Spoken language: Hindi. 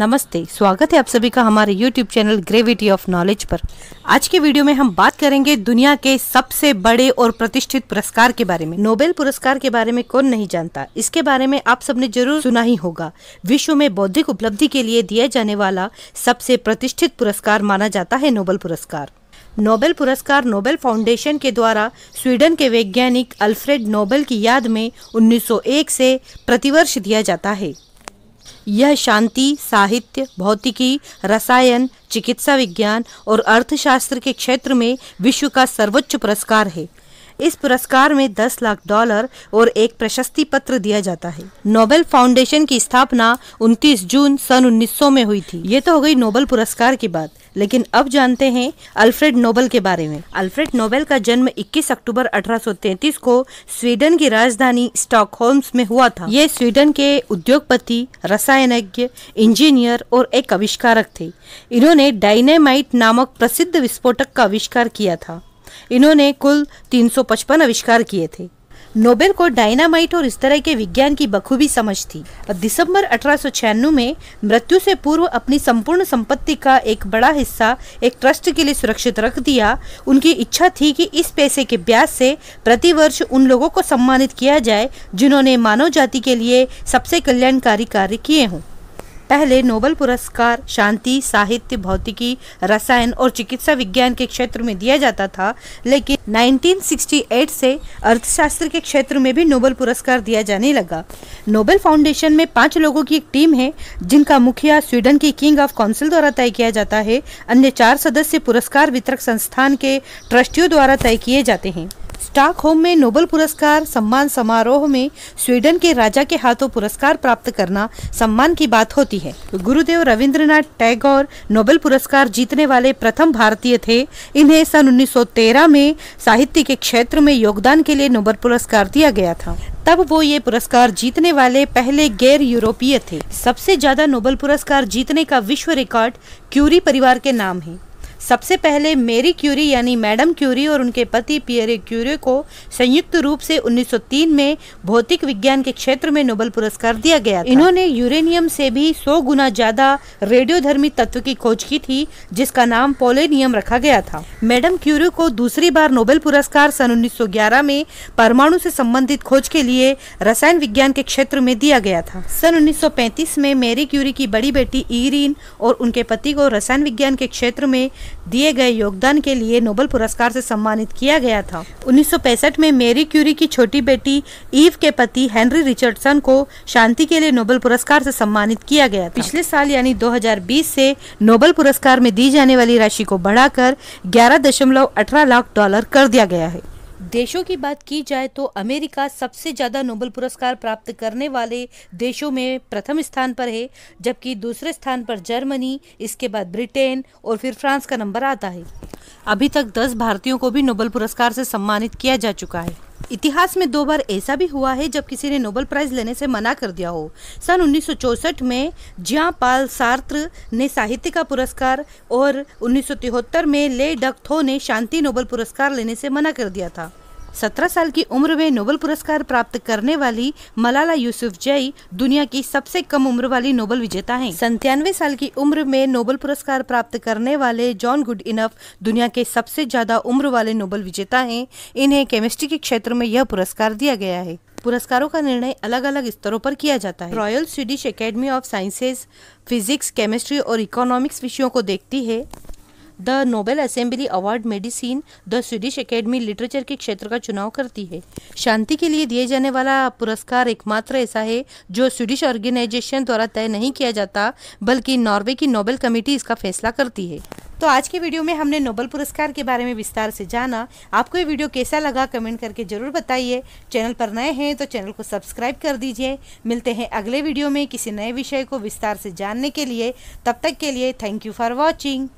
नमस्ते स्वागत है आप सभी का हमारे YouTube channel gravity of knowledge पर आज के वीडियो में हम बात करेंगे दुनिया के सबसे बड़े और प्रतिष्ठित पुरस्कार के बारे में नोबेल पुरस्कार के बारे में कौन नहीं जानता इसके बारे में आप सबने जरूर सुना ही होगा विश्व में बौद्धिक उपलब्धि के लिए दिया जाने वाला सबसे प्रतिष्ठित पुरस्कार माना जाता है नोबेल पुरस्कार नोबेल पुरस्कार नोबेल फाउंडेशन के द्वारा स्वीडन के वैज्ञानिक अल्फ्रेड नोबेल की याद में 1901 से प्रतिवर्ष दिया जाता है यह शांति साहित्य भौतिकी रसायन चिकित्सा विज्ञान और अर्थशास्त्र के क्षेत्र में विश्व का सर्वोच्च पुरस्कार है इस पुरस्कार में 10 लाख डॉलर और एक प्रशस्ति पत्र दिया जाता है नोबेल फाउंडेशन की स्थापना 29 जून सन 1900 में हुई थी ये तो हो गई नोबेल पुरस्कार की बात लेकिन अब जानते हैं अल्फ्रेड नोबल के बारे में अल्फ्रेड नोबेल का जन्म 21 अक्टूबर 1833 को स्वीडन की राजधानी स्टॉकहोम में हुआ था ये स्वीडन के उद्योगपति रसायनज्ञ इंजीनियर और एक आविष्कारक थे इन्होंने डायनेमाइट नामक प्रसिद्ध विस्फोटक का आविष्कार किया था इन्होंने कुल 355 आविष्कार किए थे नोबेल को डायनामाइट और इस तरह के विज्ञान की बखूबी समझ थी दिसंबर अठारह में मृत्यु से पूर्व अपनी संपूर्ण संपत्ति का एक बड़ा हिस्सा एक ट्रस्ट के लिए सुरक्षित रख दिया उनकी इच्छा थी कि इस पैसे के ब्याज से प्रतिवर्ष उन लोगों को सम्मानित किया जाए जिन्होंने मानव जाति के लिए सबसे कल्याणकारी कार्य किए हों पहले नोबल पुरस्कार शांति साहित्य भौतिकी रसायन और चिकित्सा विज्ञान के क्षेत्र में दिया जाता था लेकिन 1968 से अर्थशास्त्र के क्षेत्र में भी नोबल पुरस्कार दिया जाने लगा नोबल फाउंडेशन में पांच लोगों की एक टीम है जिनका मुखिया स्वीडन की किंग ऑफ काउंसिल द्वारा तय किया जाता है अन्य चार सदस्य पुरस्कार वितरक संस्थान के ट्रस्टियों द्वारा तय किए जाते हैं स्टॉकहोम में नोबल पुरस्कार सम्मान समारोह में स्वीडन के राजा के हाथों पुरस्कार प्राप्त करना सम्मान की बात होती है गुरुदेव रविंद्रनाथ टैगोर नोबेल पुरस्कार जीतने वाले प्रथम भारतीय थे इन्हें सन 1913 में साहित्य के क्षेत्र में योगदान के लिए नोबल पुरस्कार दिया गया था तब वो ये पुरस्कार जीतने वाले पहले गैर यूरोपीय थे सबसे ज्यादा नोबल पुरस्कार जीतने का विश्व रिकॉर्ड क्यूरी परिवार के नाम है सबसे पहले मेरी क्यूरी यानी मैडम क्यूरी और उनके पति पियरे क्यूरे को संयुक्त रूप से 1903 में भौतिक विज्ञान के क्षेत्र में नोबल पुरस्कार दिया गया था। इन्होंने यूरेनियम से भी 100 गुना ज्यादा रेडियोधर्मी तत्व की खोज की थी जिसका नाम पोलेनियम रखा गया था मैडम क्यूरी को दूसरी बार नोबेल पुरस्कार सन उन्नीस में परमाणु से संबंधित खोज के लिए रसायन विज्ञान के क्षेत्र में दिया गया था सन उन्नीस में मेरी क्यूरी की बड़ी बेटी ईरीन और उनके पति को रसायन विज्ञान के क्षेत्र में दिए गए योगदान के लिए नोबल पुरस्कार से सम्मानित किया गया था उन्नीस में मेरी क्यूरी की छोटी बेटी ईव के पति हेनरी रिचर्डसन को शांति के लिए नोबल पुरस्कार से सम्मानित किया गया था। पिछले साल यानी 2020 से नोबल पुरस्कार में दी जाने वाली राशि को बढ़ाकर ग्यारह लाख डॉलर कर दिया गया है देशों की बात की जाए तो अमेरिका सबसे ज़्यादा नोबल पुरस्कार प्राप्त करने वाले देशों में प्रथम स्थान पर है जबकि दूसरे स्थान पर जर्मनी इसके बाद ब्रिटेन और फिर फ्रांस का नंबर आता है अभी तक 10 भारतीयों को भी नोबल पुरस्कार से सम्मानित किया जा चुका है इतिहास में दो बार ऐसा भी हुआ है जब किसी ने नोबल प्राइज लेने से मना कर दिया हो सन उन्नीस में जिया पाल सार्त्र ने साहित्य का पुरस्कार और उन्नीस में ले डकथो ने शांति नोबल पुरस्कार लेने से मना कर दिया था सत्रह साल की उम्र में नोबेल पुरस्कार प्राप्त करने वाली मलाला यूसुफ जई दुनिया की सबसे कम उम्र वाली नोबल विजेता हैं। संतानवे साल की उम्र में नोबल पुरस्कार प्राप्त करने वाले जॉन गुड इनफ दुनिया के सबसे ज्यादा उम्र वाले नोबेल विजेता हैं। इन्हें केमिस्ट्री के क्षेत्र में यह पुरस्कार दिया गया है पुरस्कारों का निर्णय अलग अलग स्तरों पर किया जाता है royal Swedish academy of sciences physics chemistry और इकोनॉमिक्स विषयों को देखती है the Nobel assembly award medicine the Swedish academy literature के क्षेत्र का चुनाव करती है शांति के लिए दिए जाने वाला पुरस्कार एकमात्र ऐसा है जो स्वीडिश ऑर्गेनाइजेशन द्वारा तय नहीं किया जाता बल्कि नॉर्वे की नोबेल कमेटी इसका फैसला करती है तो आज के वीडियो में हमने नोबल पुरस्कार के बारे में विस्तार से जाना आपको ये वीडियो कैसा लगा कमेंट करके ज़रूर बताइए चैनल पर नए हैं तो चैनल को सब्सक्राइब कर दीजिए मिलते हैं अगले वीडियो में किसी नए विषय को विस्तार से जानने के लिए तब तक के लिए थैंक यू फॉर वॉचिंग